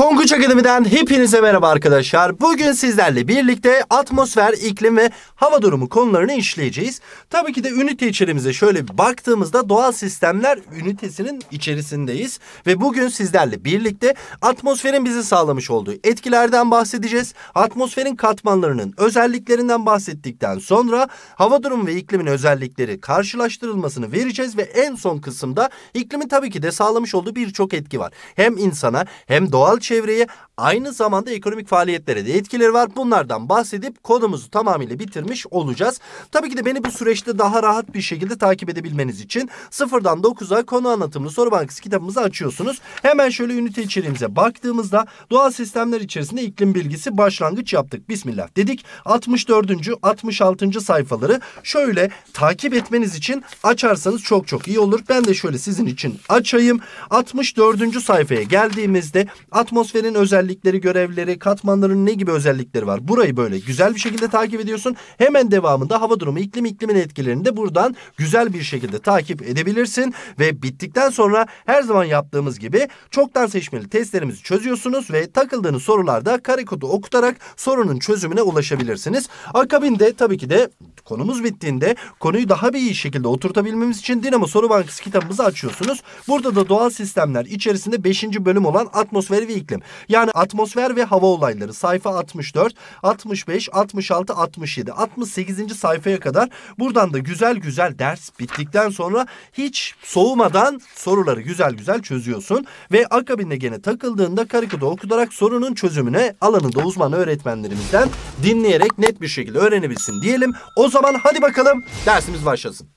Tonguç Akademi'den hepinize merhaba arkadaşlar. Bugün sizlerle birlikte atmosfer, iklim ve hava durumu konularını işleyeceğiz. Tabii ki de ünite içerimize şöyle baktığımızda doğal sistemler ünitesinin içerisindeyiz. Ve bugün sizlerle birlikte atmosferin bizi sağlamış olduğu etkilerden bahsedeceğiz. Atmosferin katmanlarının özelliklerinden bahsettikten sonra hava durumu ve iklimin özellikleri karşılaştırılmasını vereceğiz. Ve en son kısımda iklimin tabii ki de sağlamış olduğu birçok etki var. Hem insana hem doğal çevreye aynı zamanda ekonomik faaliyetlere de etkileri var. Bunlardan bahsedip konumuzu tamamıyla bitirmiş olacağız. Tabii ki de beni bu süreçte daha rahat bir şekilde takip edebilmeniz için sıfırdan 9'a konu anlatımlı soru bankası kitabımızı açıyorsunuz. Hemen şöyle ünite içeriğimize baktığımızda doğal sistemler içerisinde iklim bilgisi başlangıç yaptık. Bismillah dedik. 64. 66. sayfaları şöyle takip etmeniz için açarsanız çok çok iyi olur. Ben de şöyle sizin için açayım. 64. sayfaya geldiğimizde atmosferin özelliği özellikleri, görevleri, katmanların ne gibi özellikleri var? Burayı böyle güzel bir şekilde takip ediyorsun. Hemen devamında hava durumu, iklim, iklimin etkilerini de buradan güzel bir şekilde takip edebilirsin. Ve bittikten sonra her zaman yaptığımız gibi çoktan seçmeli testlerimizi çözüyorsunuz ve takıldığınız sorularda kare kodu okutarak sorunun çözümüne ulaşabilirsiniz. Akabinde tabii ki de konumuz bittiğinde konuyu daha bir iyi şekilde oturtabilmemiz için Dinamo Soru Bankası kitabımızı açıyorsunuz. Burada da doğal sistemler içerisinde 5. bölüm olan atmosfer ve iklim. Yani yani atmosfer ve hava olayları sayfa 64, 65, 66, 67, 68. sayfaya kadar buradan da güzel güzel ders bittikten sonra hiç soğumadan soruları güzel güzel çözüyorsun. Ve akabinde gene takıldığında karikada okutarak sorunun çözümüne alanında uzman öğretmenlerimizden dinleyerek net bir şekilde öğrenebilsin diyelim. O zaman hadi bakalım dersimiz başlasın.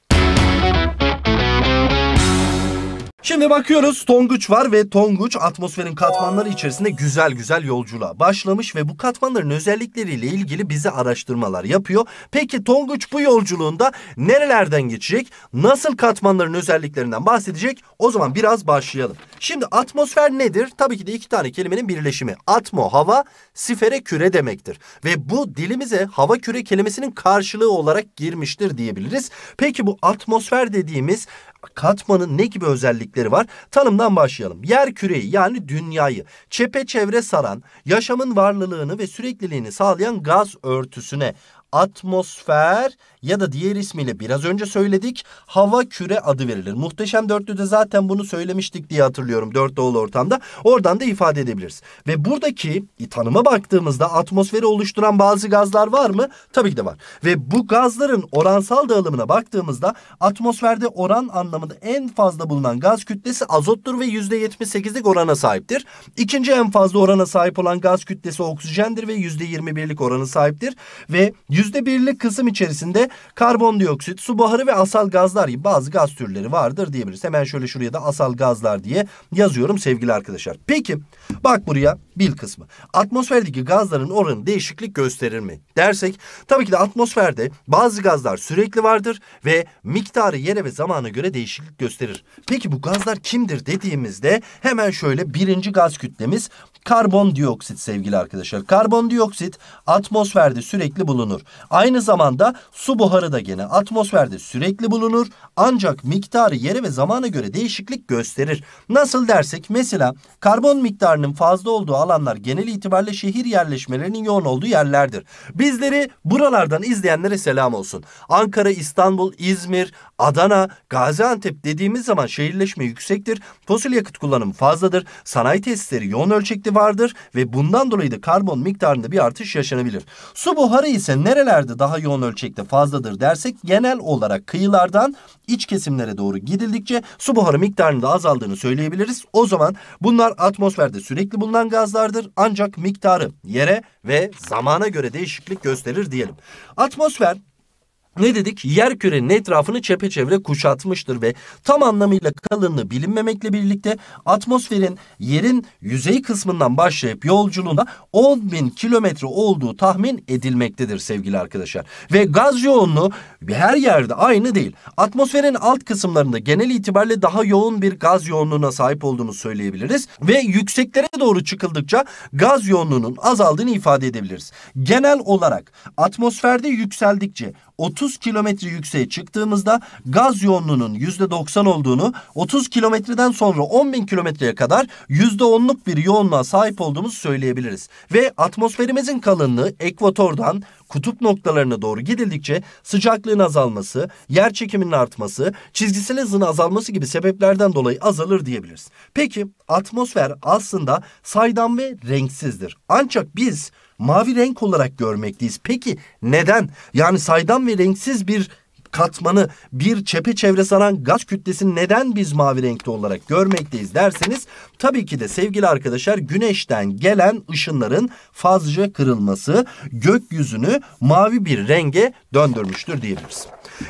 Şimdi bakıyoruz Tonguç var ve Tonguç atmosferin katmanları içerisinde güzel güzel yolculuğa başlamış ve bu katmanların özellikleriyle ilgili bize araştırmalar yapıyor. Peki Tonguç bu yolculuğunda nerelerden geçecek? Nasıl katmanların özelliklerinden bahsedecek? O zaman biraz başlayalım. Şimdi atmosfer nedir? Tabii ki de iki tane kelimenin birleşimi. Atmo hava, sifere küre demektir. Ve bu dilimize hava küre kelimesinin karşılığı olarak girmiştir diyebiliriz. Peki bu atmosfer dediğimiz katmanın ne gibi özellikleri özellikleri var. Tanımdan başlayalım. Yer küreyi yani dünyayı çepeçevre saran, yaşamın varlılığını ve sürekliliğini sağlayan gaz örtüsüne atmosfer ya da diğer ismiyle biraz önce söyledik hava küre adı verilir. Muhteşem dörtlüde zaten bunu söylemiştik diye hatırlıyorum dört doğulu ortamda. Oradan da ifade edebiliriz. Ve buradaki tanıma baktığımızda atmosferi oluşturan bazı gazlar var mı? Tabii ki de var. Ve bu gazların oransal dağılımına baktığımızda atmosferde oran anlamında en fazla bulunan gaz kütlesi azottur ve yüzde yetmiş sekizlik orana sahiptir. İkinci en fazla orana sahip olan gaz kütlesi oksijendir ve yüzde yirmi birlik orana sahiptir. Ve yüzde birlik kısım içerisinde karbondioksit, su buharı ve asal gazlar gibi bazı gaz türleri vardır diyebiliriz. Hemen şöyle şuraya da asal gazlar diye yazıyorum sevgili arkadaşlar. Peki bak buraya bil kısmı. Atmosferdeki gazların oranı değişiklik gösterir mi dersek tabii ki de atmosferde bazı gazlar sürekli vardır ve miktarı yere ve zamana göre değişiklik gösterir. Peki bu gazlar kimdir dediğimizde hemen şöyle birinci gaz kütlemiz karbondioksit sevgili arkadaşlar. Karbondioksit atmosferde sürekli bulunur. Aynı zamanda su buharı da gene atmosferde sürekli bulunur. Ancak miktarı yere ve zamana göre değişiklik gösterir. Nasıl dersek mesela karbon miktarının fazla olduğu alanlar genel itibariyle şehir yerleşmelerinin yoğun olduğu yerlerdir. Bizleri buralardan izleyenlere selam olsun. Ankara, İstanbul, İzmir, Adana, Gaziantep dediğimiz zaman şehirleşme yüksektir. Fosil yakıt kullanımı fazladır. Sanayi tesisleri yoğun ölçekte vardır ve bundan dolayı da karbon miktarında bir artış yaşanabilir. Su buharı ise nerelerde daha yoğun ölçekte fazladır dersek genel olarak kıyılardan iç kesimlere doğru gidildikçe su buharı miktarında azaldığını söyleyebiliriz. O zaman bunlar atmosferde sürekli bulunan gazlardır ancak miktarı yere ve zamana göre değişiklik gösterir diyelim. Atmosfer ne dedik? Yer kürenin etrafını çepeçevre kuşatmıştır ve tam anlamıyla kalınlığı bilinmemekle birlikte atmosferin yerin yüzey kısmından başlayıp yolculuğunda 10 bin kilometre olduğu tahmin edilmektedir sevgili arkadaşlar. Ve gaz yoğunluğu her yerde aynı değil. Atmosferin alt kısımlarında genel itibariyle daha yoğun bir gaz yoğunluğuna sahip olduğunu söyleyebiliriz. Ve yükseklere doğru çıkıldıkça gaz yoğunluğunun azaldığını ifade edebiliriz. Genel olarak atmosferde yükseldikçe 30 kilometre yükseğe çıktığımızda gaz yoğunluğunun %90 olduğunu 30 kilometreden sonra 10 bin kilometreye kadar %10'luk bir yoğunluğa sahip olduğumuzu söyleyebiliriz. Ve atmosferimizin kalınlığı ekvatordan kutup noktalarına doğru gidildikçe sıcaklığın azalması, yer çekiminin artması, çizgisel hızın azalması gibi sebeplerden dolayı azalır diyebiliriz. Peki atmosfer aslında saydam ve renksizdir. Ancak biz mavi renk olarak görmekteyiz. Peki neden? Yani saydam ve renksiz bir katmanı bir çepeçevre saran gaz kütlesini neden biz mavi renkli olarak görmekteyiz derseniz tabii ki de sevgili arkadaşlar güneşten gelen ışınların fazlaca kırılması gökyüzünü mavi bir renge döndürmüştür diyebiliriz.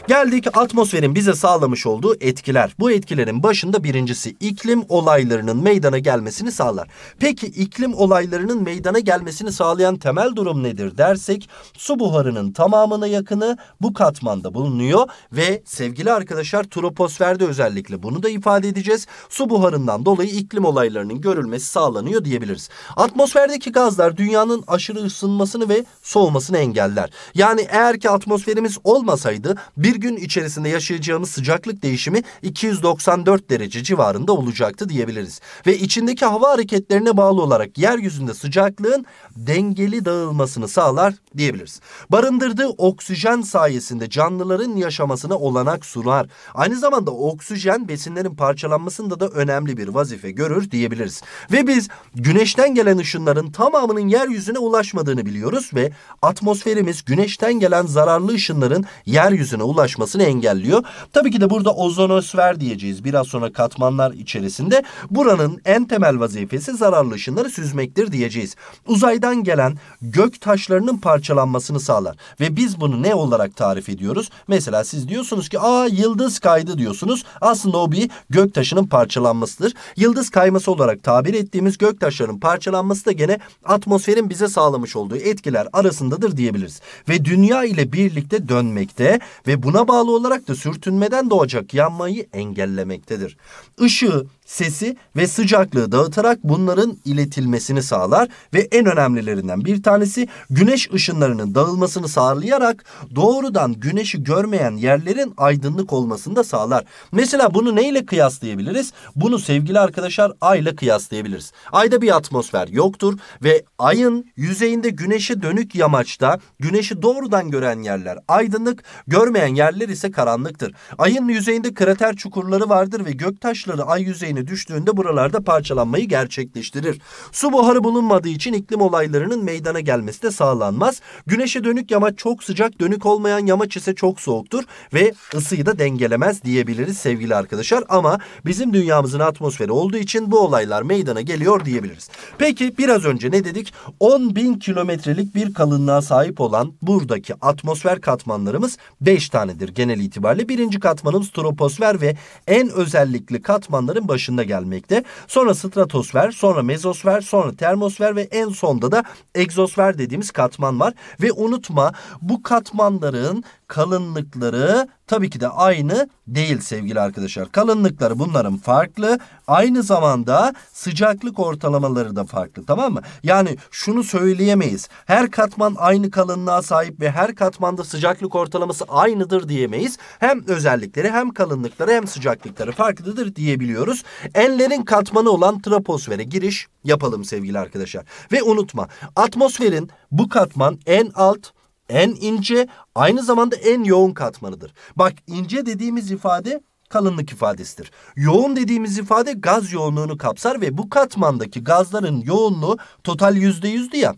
Geldik atmosferin bize sağlamış olduğu etkiler. Bu etkilerin başında birincisi iklim olaylarının meydana gelmesini sağlar. Peki iklim olaylarının meydana gelmesini sağlayan temel durum nedir dersek su buharının tamamına yakını bu katmanda bulunuyor bulunuyor ve sevgili arkadaşlar troposferde özellikle bunu da ifade edeceğiz. Su buharından dolayı iklim olaylarının görülmesi sağlanıyor diyebiliriz. Atmosferdeki gazlar dünyanın aşırı ısınmasını ve soğumasını engeller. Yani eğer ki atmosferimiz olmasaydı bir gün içerisinde yaşayacağımız sıcaklık değişimi 294 derece civarında olacaktı diyebiliriz. Ve içindeki hava hareketlerine bağlı olarak yeryüzünde sıcaklığın dengeli dağılmasını sağlar diyebiliriz. Barındırdığı oksijen sayesinde canlıların yaşamasına olanak sunar. Aynı zamanda oksijen besinlerin parçalanmasında da önemli bir vazife görür diyebiliriz. Ve biz güneşten gelen ışınların tamamının yeryüzüne ulaşmadığını biliyoruz ve atmosferimiz güneşten gelen zararlı ışınların yeryüzüne ulaşmasını engelliyor. Tabii ki de burada ozonosfer diyeceğiz biraz sonra katmanlar içerisinde. Buranın en temel vazifesi zararlı ışınları süzmektir diyeceğiz. Uzaydan gelen gök taşlarının parçalanmasını sağlar ve biz bunu ne olarak tarif ediyoruz? Mesela mesela. Siz diyorsunuz ki aa yıldız kaydı diyorsunuz. Aslında o bir göktaşının parçalanmasıdır. Yıldız kayması olarak tabir ettiğimiz göktaşların parçalanması da gene atmosferin bize sağlamış olduğu etkiler arasındadır diyebiliriz. Ve dünya ile birlikte dönmekte ve buna bağlı olarak da sürtünmeden doğacak yanmayı engellemektedir. Işığı, sesi ve sıcaklığı dağıtarak bunların iletilmesini sağlar ve en önemlilerinden bir tanesi güneş ışınlarının dağılmasını sağlayarak doğrudan güneşi görmeye olmayan yerlerin aydınlık olmasını da sağlar. Mesela bunu neyle kıyaslayabiliriz? Bunu sevgili arkadaşlar ayla kıyaslayabiliriz. Ayda bir atmosfer yoktur ve ayın yüzeyinde güneşe dönük yamaçta güneşi doğrudan gören yerler aydınlık, görmeyen yerler ise karanlıktır. Ayın yüzeyinde krater çukurları vardır ve göktaşları ay yüzeyine düştüğünde buralarda parçalanmayı gerçekleştirir. Su buharı bulunmadığı için iklim olaylarının meydana gelmesi de sağlanmaz. Güneşe dönük yamaç çok sıcak, dönük olmayan yamaç ise çok soğuk soğuktur ve ısıyı da dengelemez diyebiliriz sevgili arkadaşlar. Ama bizim dünyamızın atmosferi olduğu için bu olaylar meydana geliyor diyebiliriz. Peki biraz önce ne dedik? 10 bin kilometrelik bir kalınlığa sahip olan buradaki atmosfer katmanlarımız 5 tanedir genel itibariyle. Birinci katmanımız troposfer ve en özellikli katmanların başında gelmekte. Sonra stratosfer, sonra mezosfer, sonra termosfer ve en sonda da egzosfer dediğimiz katman var. Ve unutma bu katmanların kalınlık kalınlıkları tabii ki de aynı değil sevgili arkadaşlar. Kalınlıkları bunların farklı. Aynı zamanda sıcaklık ortalamaları da farklı tamam mı? Yani şunu söyleyemeyiz. Her katman aynı kalınlığa sahip ve her katmanda sıcaklık ortalaması aynıdır diyemeyiz. Hem özellikleri hem kalınlıkları hem sıcaklıkları farklıdır diyebiliyoruz. Enlerin katmanı olan troposfere giriş yapalım sevgili arkadaşlar. Ve unutma atmosferin bu katman en alt en ince aynı zamanda en yoğun katmanıdır. Bak ince dediğimiz ifade kalınlık ifadesidir. Yoğun dediğimiz ifade gaz yoğunluğunu kapsar ve bu katmandaki gazların yoğunluğu total yüzde yüzdü ya.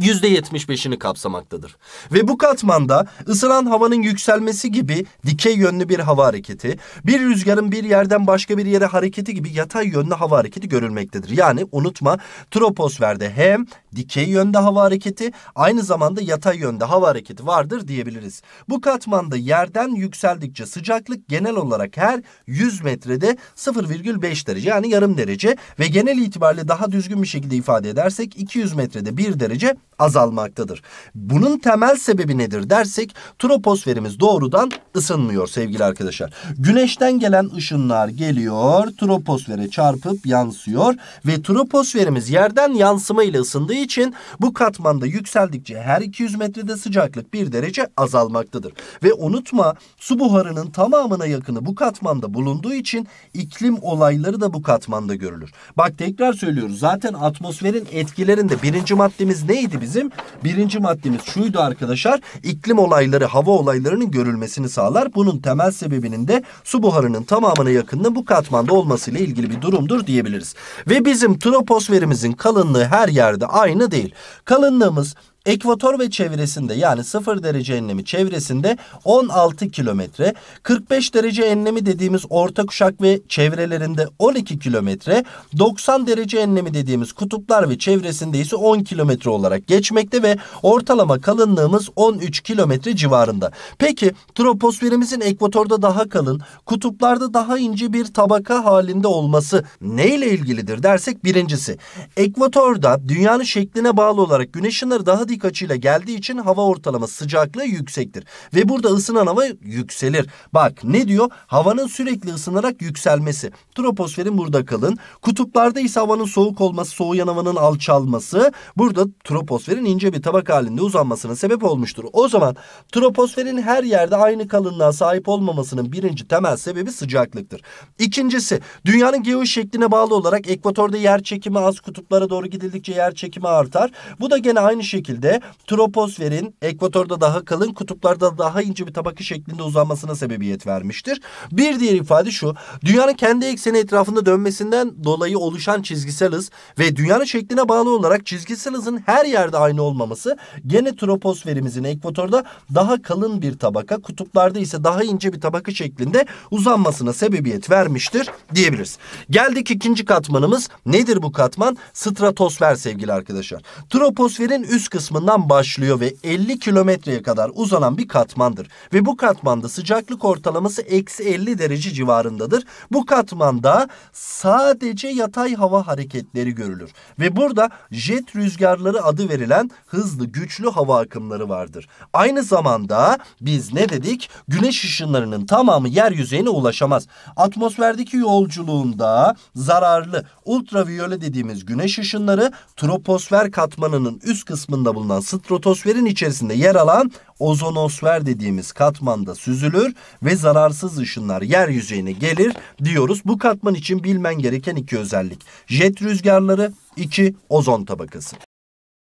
%75'ini kapsamaktadır. Ve bu katmanda ısınan havanın yükselmesi gibi dikey yönlü bir hava hareketi, bir rüzgarın bir yerden başka bir yere hareketi gibi yatay yönlü hava hareketi görülmektedir. Yani unutma troposferde hem dikey yönde hava hareketi aynı zamanda yatay yönde hava hareketi vardır diyebiliriz. Bu katmanda yerden yükseldikçe sıcaklık genel olarak her 100 metrede 0,5 derece yani yarım derece ve genel itibariyle daha düzgün bir şekilde ifade edersek 200 metrede 1 derece azalmaktadır. Bunun temel sebebi nedir dersek troposferimiz doğrudan ısınmıyor sevgili arkadaşlar. Güneşten gelen ışınlar geliyor, troposfere çarpıp yansıyor ve troposferimiz yerden yansıma ile ısındığı için bu katmanda yükseldikçe her 200 metrede sıcaklık bir derece azalmaktadır. Ve unutma su buharının tamamına yakını bu katmanda bulunduğu için iklim olayları da bu katmanda görülür. Bak tekrar söylüyorum zaten atmosferin etkilerinde birinci maddemiz neydi? Neydi bizim? Birinci maddemiz şuydu arkadaşlar. İklim olayları, hava olaylarının görülmesini sağlar. Bunun temel sebebinin de su buharının tamamına yakında bu katmanda olmasıyla ilgili bir durumdur diyebiliriz. Ve bizim troposferimizin kalınlığı her yerde aynı değil. Kalınlığımız Ekvator ve çevresinde yani 0 derece enlemi çevresinde 16 kilometre, 45 derece enlemi dediğimiz orta kuşak ve çevrelerinde 12 kilometre, 90 derece enlemi dediğimiz kutuplar ve çevresinde ise 10 kilometre olarak geçmekte ve ortalama kalınlığımız 13 kilometre civarında. Peki troposferimizin ekvatorda daha kalın, kutuplarda daha ince bir tabaka halinde olması neyle ilgilidir dersek birincisi. Ekvatorda dünyanın şekline bağlı olarak güneş ışınları daha dik Pasifik açıyla geldiği için hava ortalama sıcaklığı yüksektir. Ve burada ısınan hava yükselir. Bak ne diyor? Havanın sürekli ısınarak yükselmesi. Troposferin burada kalın. Kutuplarda ise havanın soğuk olması, soğuyan havanın alçalması burada troposferin ince bir tabak halinde uzanmasına sebep olmuştur. O zaman troposferin her yerde aynı kalınlığa sahip olmamasının birinci temel sebebi sıcaklıktır. İkincisi dünyanın geoş şekline bağlı olarak ekvatorda yer çekimi az kutuplara doğru gidildikçe yer çekimi artar. Bu da gene aynı şekilde şekilde troposferin ekvatorda daha kalın kutuplarda daha ince bir tabaka şeklinde uzanmasına sebebiyet vermiştir. Bir diğer ifade şu dünyanın kendi ekseni etrafında dönmesinden dolayı oluşan çizgisel hız ve dünyanın şekline bağlı olarak çizgisel hızın her yerde aynı olmaması gene troposferimizin ekvatorda daha kalın bir tabaka kutuplarda ise daha ince bir tabaka şeklinde uzanmasına sebebiyet vermiştir diyebiliriz. Geldik ikinci katmanımız nedir bu katman? Stratosfer sevgili arkadaşlar. Troposferin üst kısmı katmanından başlıyor ve 50 kilometreye kadar uzanan bir katmandır. Ve bu katmanda sıcaklık ortalaması eksi 50 derece civarındadır. Bu katmanda sadece yatay hava hareketleri görülür. Ve burada jet rüzgarları adı verilen hızlı güçlü hava akımları vardır. Aynı zamanda biz ne dedik? Güneş ışınlarının tamamı yer yüzeyine ulaşamaz. Atmosferdeki yolculuğunda zararlı ultraviyole dediğimiz güneş ışınları troposfer katmanının üst kısmında bulunan stratosferin içerisinde yer alan ozonosfer dediğimiz katmanda süzülür ve zararsız ışınlar yeryüzeyine gelir diyoruz. Bu katman için bilmen gereken iki özellik. Jet rüzgarları, iki ozon tabakası.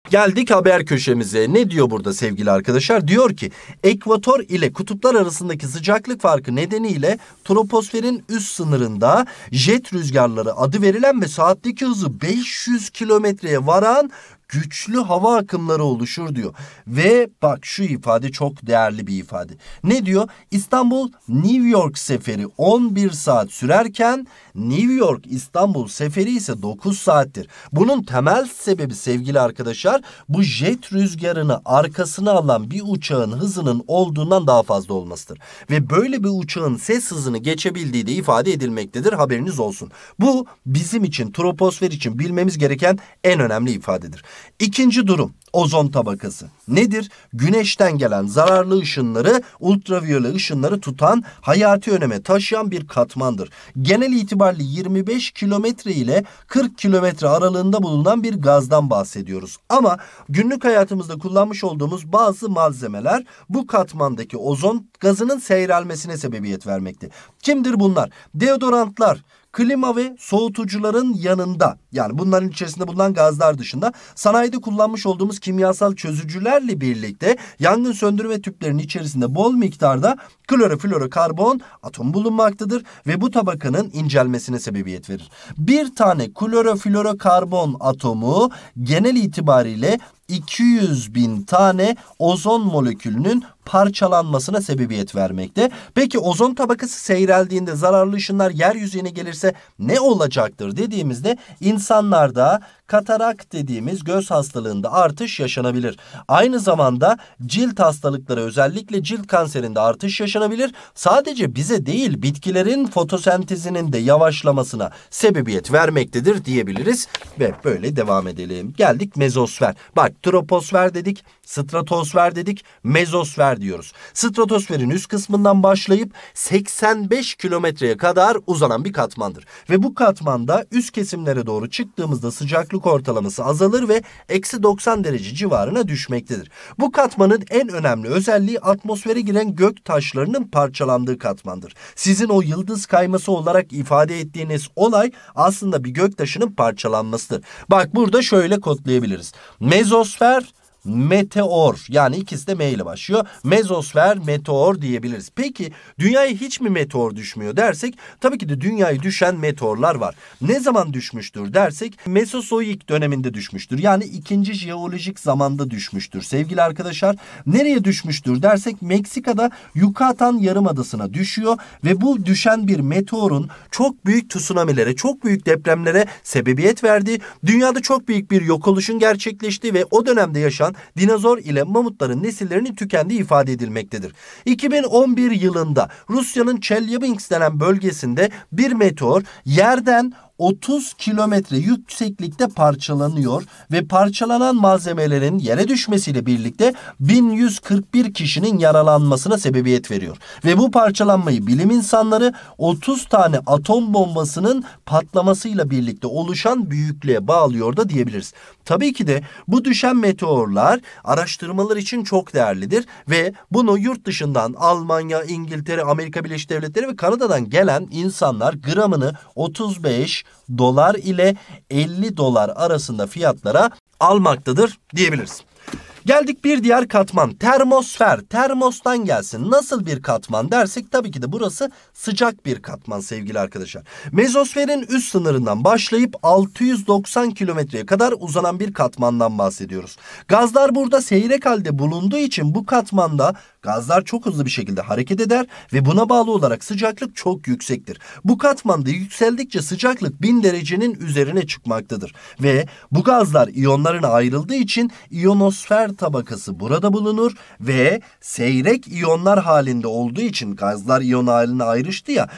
Geldik haber köşemize. Ne diyor burada sevgili arkadaşlar? Diyor ki ekvator ile kutuplar arasındaki sıcaklık farkı nedeniyle troposferin üst sınırında jet rüzgarları adı verilen ve saatteki hızı 500 kilometreye varan güçlü hava akımları oluşur diyor. Ve bak şu ifade çok değerli bir ifade. Ne diyor? İstanbul New York seferi 11 saat sürerken New York İstanbul seferi ise 9 saattir. Bunun temel sebebi sevgili arkadaşlar bu jet rüzgarını arkasına alan bir uçağın hızının olduğundan daha fazla olmasıdır. Ve böyle bir uçağın ses hızını geçebildiği de ifade edilmektedir haberiniz olsun. Bu bizim için troposfer için bilmemiz gereken en önemli ifadedir. İkinci durum ozon tabakası. Nedir? Güneşten gelen zararlı ışınları, ultraviyole ışınları tutan, hayati öneme taşıyan bir katmandır. Genel itibariyle 25 kilometre ile 40 kilometre aralığında bulunan bir gazdan bahsediyoruz. Ama günlük hayatımızda kullanmış olduğumuz bazı malzemeler bu katmandaki ozon gazının seyrelmesine sebebiyet vermekte. Kimdir bunlar? Deodorantlar, klima ve soğutucuların yanında yani bunların içerisinde bulunan gazlar dışında sanayide kullanmış olduğumuz kimyasal çözücülerle birlikte yangın söndürme tüplerinin içerisinde bol miktarda kloroflorokarbon atom bulunmaktadır ve bu tabakanın incelmesine sebebiyet verir. Bir tane kloroflorokarbon atomu genel itibariyle 200 bin tane ozon molekülünün parçalanmasına sebebiyet vermekte. Peki ozon tabakası seyreldiğinde zararlı ışınlar yeryüzüne gelirse ne olacaktır dediğimizde insanlarda katarak dediğimiz göz hastalığında artış yaşanabilir. Aynı zamanda cilt hastalıkları özellikle cilt kanserinde artış yaşanabilir. Sadece bize değil bitkilerin fotosentezinin de yavaşlamasına sebebiyet vermektedir diyebiliriz ve böyle devam edelim. Geldik mezosfer. Bak troposfer dedik, stratosfer dedik, mezosfer diyoruz. Stratosferin üst kısmından başlayıp 85 kilometreye kadar uzanan bir katmandır. Ve bu katmanda üst kesimlere doğru çıktığımızda sıcaklık ortalaması azalır ve eksi 90 derece civarına düşmektedir. Bu katmanın en önemli özelliği atmosfere giren gök taşlarının parçalandığı katmandır. Sizin o yıldız kayması olarak ifade ettiğiniz olay aslında bir gök taşının parçalanmasıdır. Bak burada şöyle kodlayabiliriz. Mezos atmosfer meteor yani ikisi de M ile başlıyor. Mezosfer meteor diyebiliriz. Peki dünyaya hiç mi meteor düşmüyor dersek tabii ki de dünyaya düşen meteorlar var. Ne zaman düşmüştür dersek Mesozoik döneminde düşmüştür. Yani ikinci jeolojik zamanda düşmüştür sevgili arkadaşlar. Nereye düşmüştür dersek Meksika'da Yucatan Yarımadası'na düşüyor ve bu düşen bir meteorun çok büyük tsunamilere, çok büyük depremlere sebebiyet verdiği, dünyada çok büyük bir yok oluşun gerçekleştiği ve o dönemde yaşayan dinozor ile mamutların nesillerinin tükendiği ifade edilmektedir. 2011 yılında Rusya'nın Chelyabinsk denen bölgesinde bir meteor yerden 30 kilometre yükseklikte parçalanıyor ve parçalanan malzemelerin yere düşmesiyle birlikte 1141 kişinin yaralanmasına sebebiyet veriyor. Ve bu parçalanmayı bilim insanları 30 tane atom bombasının patlamasıyla birlikte oluşan büyüklüğe bağlıyor da diyebiliriz. Tabii ki de bu düşen meteorla kaynaklar araştırmalar için çok değerlidir ve bunu yurt dışından Almanya, İngiltere, Amerika Birleşik Devletleri ve Kanada'dan gelen insanlar gramını 35 dolar ile 50 dolar arasında fiyatlara almaktadır diyebiliriz. Geldik bir diğer katman termosfer. Termostan gelsin. Nasıl bir katman dersek tabii ki de burası sıcak bir katman sevgili arkadaşlar. Mezosferin üst sınırından başlayıp 690 kilometreye kadar uzanan bir katmandan bahsediyoruz. Gazlar burada seyrek halde bulunduğu için bu katmanda gazlar çok hızlı bir şekilde hareket eder ve buna bağlı olarak sıcaklık çok yüksektir. Bu katmanda yükseldikçe sıcaklık 1000 derecenin üzerine çıkmaktadır ve bu gazlar iyonlarına ayrıldığı için iyonosfer tabakası burada bulunur ve seyrek iyonlar halinde olduğu için gazlar iyon haline ayrıştı ya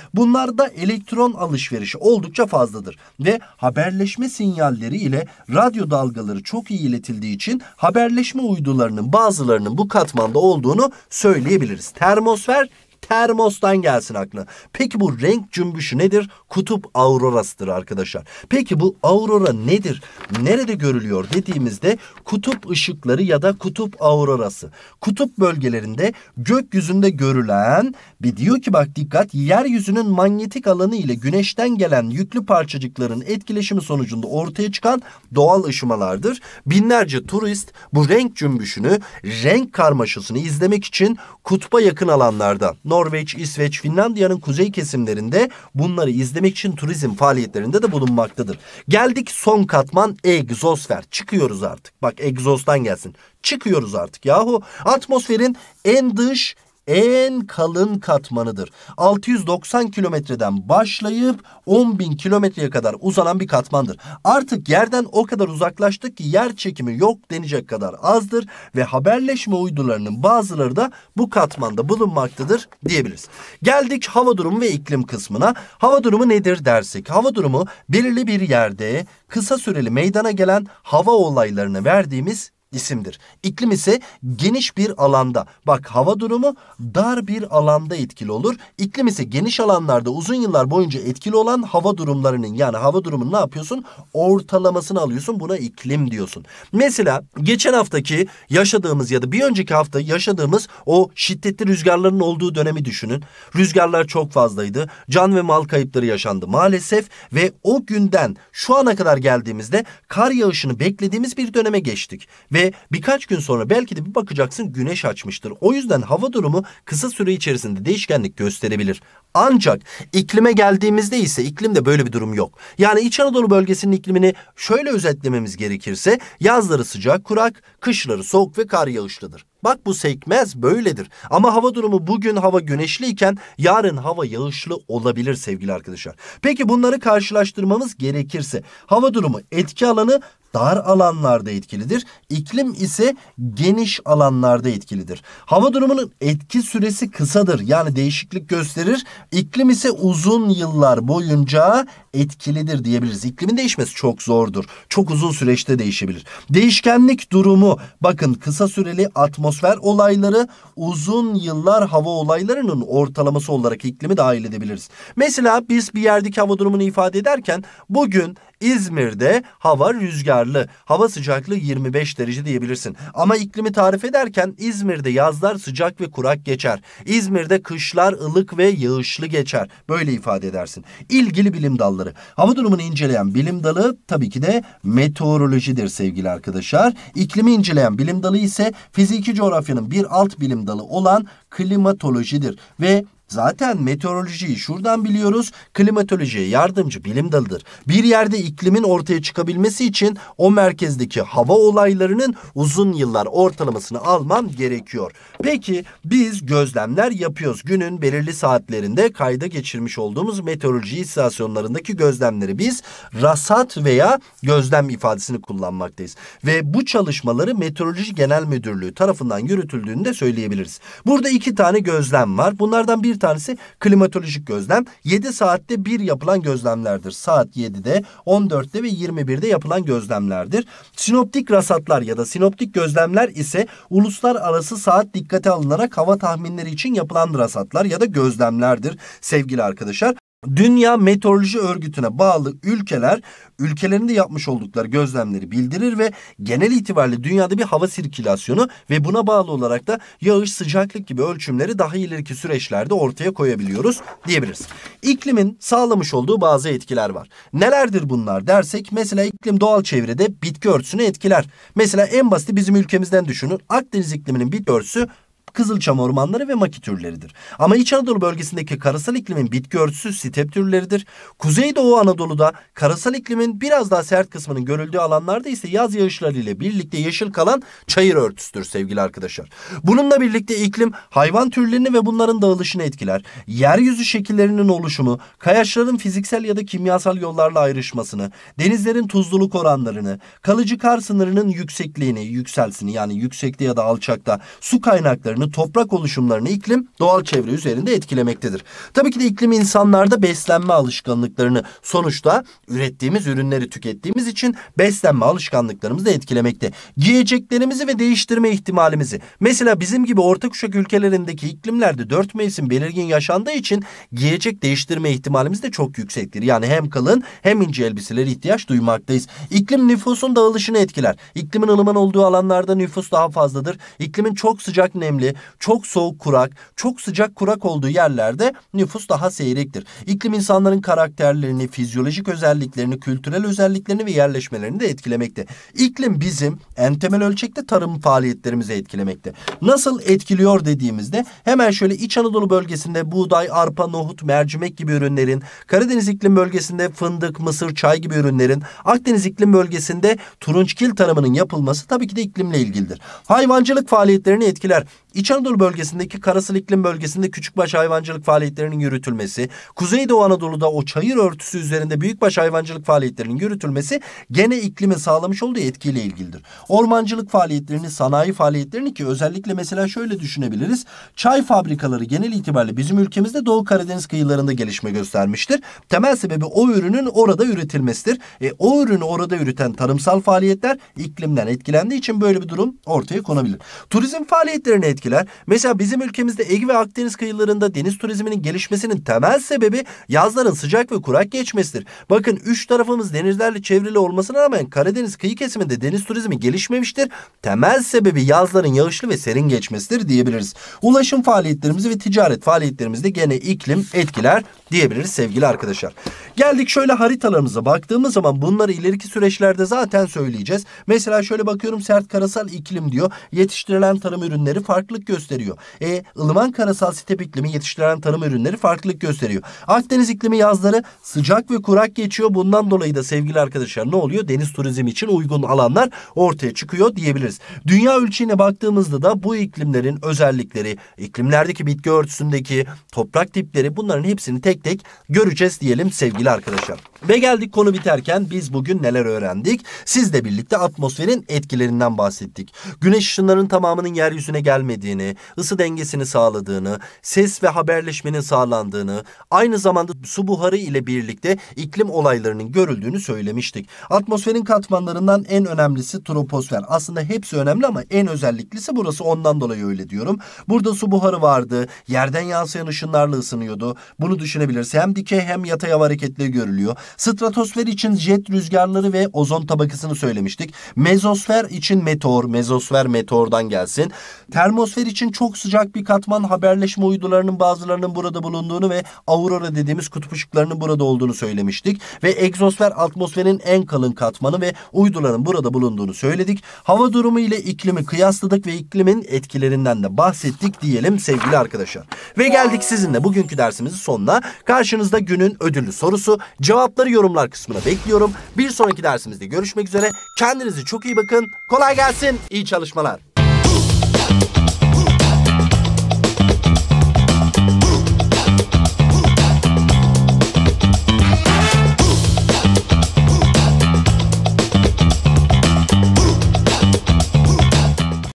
da elektron alışverişi oldukça fazladır ve haberleşme sinyalleri ile radyo dalgaları çok iyi iletildiği için haberleşme uydularının bazılarının bu katmanda olduğunu söyleyebiliriz. Termosfer termostan gelsin aklına. Peki bu renk cümbüşü nedir? Kutup aurorasıdır arkadaşlar. Peki bu aurora nedir? Nerede görülüyor dediğimizde kutup ışıkları ya da kutup aurorası. Kutup bölgelerinde gökyüzünde görülen bir diyor ki bak dikkat yeryüzünün manyetik alanı ile güneşten gelen yüklü parçacıkların etkileşimi sonucunda ortaya çıkan doğal ışımalardır. Binlerce turist bu renk cümbüşünü, renk karmaşasını izlemek için kutba yakın alanlarda Norveç, İsveç, Finlandiya'nın kuzey kesimlerinde bunları izlemek için turizm faaliyetlerinde de bulunmaktadır. Geldik son katman egzosfer. Çıkıyoruz artık. Bak egzostan gelsin. Çıkıyoruz artık yahu. Atmosferin en dış en kalın katmanıdır. 690 kilometreden başlayıp 10 bin kilometreye kadar uzanan bir katmandır. Artık yerden o kadar uzaklaştık ki yer çekimi yok denecek kadar azdır ve haberleşme uydularının bazıları da bu katmanda bulunmaktadır diyebiliriz. Geldik hava durumu ve iklim kısmına. Hava durumu nedir dersek? Hava durumu belirli bir yerde kısa süreli meydana gelen hava olaylarını verdiğimiz isimdir. İklim ise geniş bir alanda. Bak hava durumu dar bir alanda etkili olur. İklim ise geniş alanlarda uzun yıllar boyunca etkili olan hava durumlarının yani hava durumunu ne yapıyorsun? Ortalamasını alıyorsun. Buna iklim diyorsun. Mesela geçen haftaki yaşadığımız ya da bir önceki hafta yaşadığımız o şiddetli rüzgarların olduğu dönemi düşünün. Rüzgarlar çok fazlaydı. Can ve mal kayıpları yaşandı maalesef ve o günden şu ana kadar geldiğimizde kar yağışını beklediğimiz bir döneme geçtik. Ve ve birkaç gün sonra belki de bir bakacaksın güneş açmıştır. O yüzden hava durumu kısa süre içerisinde değişkenlik gösterebilir. Ancak iklime geldiğimizde ise iklimde böyle bir durum yok. Yani İç Anadolu bölgesinin iklimini şöyle özetlememiz gerekirse yazları sıcak kurak, kışları soğuk ve kar yağışlıdır. Bak bu sekmez böyledir. Ama hava durumu bugün hava güneşliyken yarın hava yağışlı olabilir sevgili arkadaşlar. Peki bunları karşılaştırmamız gerekirse hava durumu etki alanı dar alanlarda etkilidir. İklim ise geniş alanlarda etkilidir. Hava durumunun etki süresi kısadır. Yani değişiklik gösterir. İklim ise uzun yıllar boyunca etkilidir diyebiliriz. İklimin değişmesi çok zordur. Çok uzun süreçte değişebilir. Değişkenlik durumu bakın kısa süreli atmosfer olayları uzun yıllar hava olaylarının ortalaması olarak iklimi dahil edebiliriz. Mesela biz bir yerdeki hava durumunu ifade ederken bugün İzmir'de hava rüzgarlı. Hava sıcaklığı 25 derece diyebilirsin. Ama iklimi tarif ederken İzmir'de yazlar sıcak ve kurak geçer. İzmir'de kışlar ılık ve yağışlı geçer. Böyle ifade edersin. İlgili bilim dalları. Hava durumunu inceleyen bilim dalı tabii ki de meteorolojidir sevgili arkadaşlar. İklimi inceleyen bilim dalı ise fiziki coğrafyanın bir alt bilim dalı olan klimatolojidir ve Zaten meteorolojiyi şuradan biliyoruz. klimatoloji yardımcı bilim dalıdır. Bir yerde iklimin ortaya çıkabilmesi için o merkezdeki hava olaylarının uzun yıllar ortalamasını almam gerekiyor. Peki biz gözlemler yapıyoruz. Günün belirli saatlerinde kayda geçirmiş olduğumuz meteoroloji istasyonlarındaki gözlemleri biz rasat veya gözlem ifadesini kullanmaktayız. Ve bu çalışmaları Meteoroloji Genel Müdürlüğü tarafından yürütüldüğünü de söyleyebiliriz. Burada iki tane gözlem var. Bunlardan bir bir tanesi klimatolojik gözlem. 7 saatte bir yapılan gözlemlerdir. Saat 7'de, 14'te ve 21'de yapılan gözlemlerdir. Sinoptik rasatlar ya da sinoptik gözlemler ise uluslararası saat dikkate alınarak hava tahminleri için yapılan rasatlar ya da gözlemlerdir sevgili arkadaşlar. Dünya Meteoroloji Örgütü'ne bağlı ülkeler ülkelerinde yapmış oldukları gözlemleri bildirir ve genel itibariyle dünyada bir hava sirkülasyonu ve buna bağlı olarak da yağış sıcaklık gibi ölçümleri daha ileriki süreçlerde ortaya koyabiliyoruz diyebiliriz. İklimin sağlamış olduğu bazı etkiler var. Nelerdir bunlar dersek mesela iklim doğal çevrede bitki örtüsünü etkiler. Mesela en basit bizim ülkemizden düşünün Akdeniz ikliminin bitki örtüsü Kızılçam ormanları ve maki türleridir. Ama İç Anadolu bölgesindeki karasal iklimin bitki örtüsü step türleridir. Kuzeydoğu Anadolu'da karasal iklimin biraz daha sert kısmının görüldüğü alanlarda ise yaz yağışları ile birlikte yeşil kalan çayır örtüsüdür sevgili arkadaşlar. Bununla birlikte iklim hayvan türlerini ve bunların dağılışını etkiler. Yeryüzü şekillerinin oluşumu, kayaçların fiziksel ya da kimyasal yollarla ayrışmasını, denizlerin tuzluluk oranlarını, kalıcı kar sınırının yüksekliğini, yükselsini yani yüksekte ya da alçakta su kaynakları oranlarını, toprak oluşumlarını iklim doğal çevre üzerinde etkilemektedir. Tabii ki de iklim insanlarda beslenme alışkanlıklarını sonuçta ürettiğimiz ürünleri tükettiğimiz için beslenme alışkanlıklarımızı da etkilemekte. Giyeceklerimizi ve değiştirme ihtimalimizi. Mesela bizim gibi orta kuşak ülkelerindeki iklimlerde dört mevsim belirgin yaşandığı için giyecek değiştirme ihtimalimiz de çok yüksektir. Yani hem kalın hem ince elbiselere ihtiyaç duymaktayız. İklim nüfusun dağılışını etkiler. İklimin ılıman olduğu alanlarda nüfus daha fazladır. İklimin çok sıcak nemli nemli, çok soğuk kurak, çok sıcak kurak olduğu yerlerde nüfus daha seyrektir. İklim insanların karakterlerini, fizyolojik özelliklerini, kültürel özelliklerini ve yerleşmelerini de etkilemekte. İklim bizim en temel ölçekte tarım faaliyetlerimizi etkilemekte. Nasıl etkiliyor dediğimizde hemen şöyle İç Anadolu bölgesinde buğday, arpa, nohut, mercimek gibi ürünlerin, Karadeniz iklim bölgesinde fındık, mısır, çay gibi ürünlerin, Akdeniz iklim bölgesinde turunçgil tarımının yapılması tabii ki de iklimle ilgilidir. Hayvancılık faaliyetlerini etkiler. İç Anadolu bölgesindeki karasal iklim bölgesinde küçükbaş hayvancılık faaliyetlerinin yürütülmesi, Kuzeydoğu Anadolu'da o çayır örtüsü üzerinde büyükbaş hayvancılık faaliyetlerinin yürütülmesi gene iklime sağlamış olduğu etkiyle ilgilidir. Ormancılık faaliyetlerini, sanayi faaliyetlerini ki özellikle mesela şöyle düşünebiliriz. Çay fabrikaları genel itibariyle bizim ülkemizde Doğu Karadeniz kıyılarında gelişme göstermiştir. Temel sebebi o ürünün orada üretilmesidir. E, o ürünü orada üreten tarımsal faaliyetler iklimden etkilendiği için böyle bir durum ortaya konabilir. Turizm faaliyetlerini etkilenir etkiler. Mesela bizim ülkemizde Ege ve Akdeniz kıyılarında deniz turizminin gelişmesinin temel sebebi yazların sıcak ve kurak geçmesidir. Bakın üç tarafımız denizlerle çevrili olmasına rağmen Karadeniz kıyı kesiminde deniz turizmi gelişmemiştir. Temel sebebi yazların yağışlı ve serin geçmesidir diyebiliriz. Ulaşım faaliyetlerimizi ve ticaret faaliyetlerimizde gene iklim etkiler diyebiliriz sevgili arkadaşlar. Geldik şöyle haritalarımıza baktığımız zaman bunları ileriki süreçlerde zaten söyleyeceğiz. Mesela şöyle bakıyorum sert karasal iklim diyor. Yetiştirilen tarım ürünleri farklı farklılık gösteriyor. E, ılıman karasal step iklimi yetiştiren tarım ürünleri farklılık gösteriyor. Akdeniz iklimi yazları sıcak ve kurak geçiyor. Bundan dolayı da sevgili arkadaşlar ne oluyor? Deniz turizmi için uygun alanlar ortaya çıkıyor diyebiliriz. Dünya ölçeğine baktığımızda da bu iklimlerin özellikleri, iklimlerdeki bitki örtüsündeki toprak tipleri bunların hepsini tek tek göreceğiz diyelim sevgili arkadaşlar. Ve geldik konu biterken biz bugün neler öğrendik? Sizle birlikte atmosferin etkilerinden bahsettik. Güneş ışınlarının tamamının yeryüzüne gelmediği, desteklediğini, ısı dengesini sağladığını, ses ve haberleşmenin sağlandığını, aynı zamanda su buharı ile birlikte iklim olaylarının görüldüğünü söylemiştik. Atmosferin katmanlarından en önemlisi troposfer. Aslında hepsi önemli ama en özelliklisi burası ondan dolayı öyle diyorum. Burada su buharı vardı, yerden yansıyan ışınlarla ısınıyordu. Bunu düşünebiliriz. Hem dikey hem yatay hareketleri görülüyor. Stratosfer için jet rüzgarları ve ozon tabakasını söylemiştik. Mezosfer için meteor, mezosfer meteordan gelsin. Termosfer atmosfer için çok sıcak bir katman haberleşme uydularının bazılarının burada bulunduğunu ve aurora dediğimiz kutup ışıklarının burada olduğunu söylemiştik. Ve egzosfer atmosferin en kalın katmanı ve uyduların burada bulunduğunu söyledik. Hava durumu ile iklimi kıyasladık ve iklimin etkilerinden de bahsettik diyelim sevgili arkadaşlar. Ve geldik sizinle bugünkü dersimizin sonuna. Karşınızda günün ödüllü sorusu. Cevapları yorumlar kısmına bekliyorum. Bir sonraki dersimizde görüşmek üzere. Kendinize çok iyi bakın. Kolay gelsin. İyi çalışmalar.